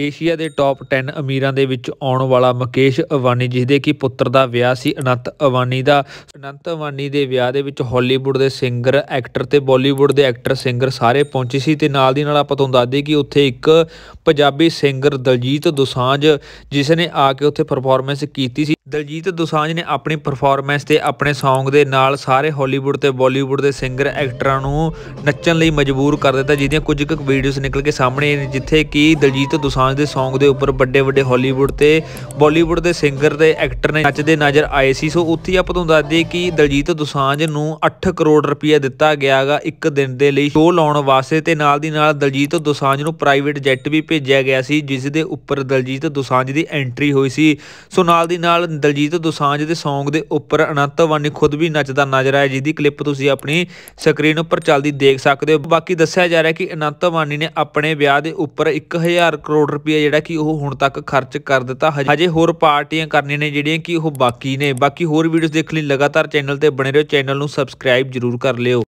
Asia ਦੇ top 10 ਅਮੀਰਾਂ ਦੇ ਵਿੱਚ ਆਉਣ ਵਾਲਾ ਮੁਕੇਸ਼ ਅਵਾਨੀ ਜਿਸ ਦੇ ਕੀ ਪੁੱਤਰ ਦਾ ਵਿਆਹ ਸੀ ਅਨੰਤ ਅਵਾਨੀ ਦਾ ਅਨੰਤ ਅਵਾਨੀ ਦੇ ਵਿਆਹ ਦੇ ਵਿੱਚ ਹਾਲੀਵੁੱਡ ਦੇ ਸਿੰਗਰ ਐਕਟਰ ਤੇ ਬਾਲੀਵੁੱਡ ਦੇ ਐਕਟਰ ਸਿੰਗਰ ਸਾਰੇ ਪਹੁੰਚੇ ਸੀ ਤੇ ਨਾਲ ਦੀ ਨਾਲ ਆਪਾਂ ਤੁਹਾਨੂੰ ਦੱਸ ਦਈਏ ਕਿ ਉੱਥੇ ਇੱਕ ਪੰਜਾਬੀ ਸਿੰਗਰ ਦਲਜੀਤ ਦੁਸਾਂਝ ਜਿਸ ਨੇ ਆ ਕੇ ਉੱਥੇ ਪਰਫਾਰਮੈਂਸ ਕੀਤੀ ਸੀ ਦਲਜੀਤ ਦੋਸਾਂਝ ਨੇ ਆਪਣੀ ਪਰਫਾਰਮੈਂਸ ਤੇ ਆਪਣੇ Song ਦੇ ਨਾਲ ਸਾਰੇ ਹਾਲੀਵੁੱਡ ਤੇ ਬਾਲੀਵੁੱਡ ਦੇ ਸਿੰਗਰ ਐਕਟਰਾਂ ਨੂੰ ਨੱਚਣ ਲਈ ਮਜਬੂਰ ਕਰ ਦਿੱਤਾ ਜਿਹਦੀਆਂ ਕੁਝ ਕੁ ਵੀਡੀਓਜ਼ ਨਿਕਲ ਕੇ ਸਾਹਮਣੇ ਆਈਆਂ ਜਿੱਥੇ ਕਿ ਦਲਜੀਤ ਦੋਸਾਂਝ ਦੇ Song ਦੇ ਉੱਪਰ ਵੱਡੇ ਵੱਡੇ ਹਾਲੀਵੁੱਡ ਤੇ ਬਾਲੀਵੁੱਡ ਦੇ ਸਿੰਗਰ ਤੇ ਐਕਟਰ ਨੇ ਨੱਚਦੇ ਨਜ਼ਰ ਆਏ ਸੀ ਸੋ ਉੱਥੇ ਆਪਾਂ ਤੁਹਾਨੂੰ ਦੱਸ ਦਈਏ ਕਿ ਦਲਜੀਤ ਦੋਸਾਂਝ ਨੂੰ 8 ਕਰੋੜ ਰੁਪਏ ਦਿੱਤਾ ਗਿਆਗਾ ਇੱਕ ਦਿਨ ਦੇ ਲਈ ਸ਼ੋਅ ਲਾਉਣ ਵਾਸਤੇ ਤੇ ਨਾਲ ਦੀ ਨਾਲ ਦਲਜੀਤ ਦੋਸਾਂਝ ਨੂੰ ਪ੍ਰਾਈਵੇਟ ਜੈਟ ਵੀ ਭੇਜਿਆ ਗਿਆ ਸੀ ਜਿਸ ਦੇ ਉੱਪਰ ਦਲਜੀਤ ਦੋਸਾਂਝ ਦੀ ਐਂਟਰੀ ਹੋਈ ਸੀ ਸੋ ਨਾਲ ਦੀ ਨਾਲ ਦਲਜੀਤ ਦੋਸਾਂਝ ਦੇ Song ਦੇ ਉੱਪਰ ਅਨੰਤ ਵਾਨੀ ਖੁਦ ਵੀ ਨੱਚਦਾ ਨਜ਼ਰ ਆਇਆ ਜਿਹਦੀ ਕਲਿੱਪ ਤੁਸੀਂ ਆਪਣੀ ਸਕਰੀਨ ਉੱਪਰ ਚੱਲਦੀ ਦੇਖ ਸਕਦੇ ਹੋ ਬਾਕੀ ਦੱਸਿਆ ਜਾ ਰਿਹਾ ਕਿ ਅਨੰਤ ਵਾਨੀ ਨੇ ਆਪਣੇ ਵਿਆਹ ਦੇ ਉੱਪਰ 1000 ਕਰੋੜ ਰੁਪਏ ਜਿਹੜਾ ਕਿ ਉਹ ਹੁਣ ਤੱਕ ਖਰਚ ਕਰ ਦਿੱਤਾ ਹਜੇ ਹੋਰ ਪਾਰਟੀਆਂ ਕਰਨੀਆਂ ਨੇ ਜਿਹੜੀਆਂ ਕਿ ਉਹ ਬਾਕੀ ਨੇ ਬਾਕੀ ਹੋਰ ਵੀਡੀਓਜ਼ ਦੇਖਣ ਲਈ ਲਗਾਤਾਰ ਚੈਨਲ ਤੇ ਬਣੇ ਰਹੋ ਚੈਨਲ ਨੂੰ ਸਬਸਕ੍ਰਾਈਬ ਜ਼ਰੂਰ ਕਰ ਲਿਓ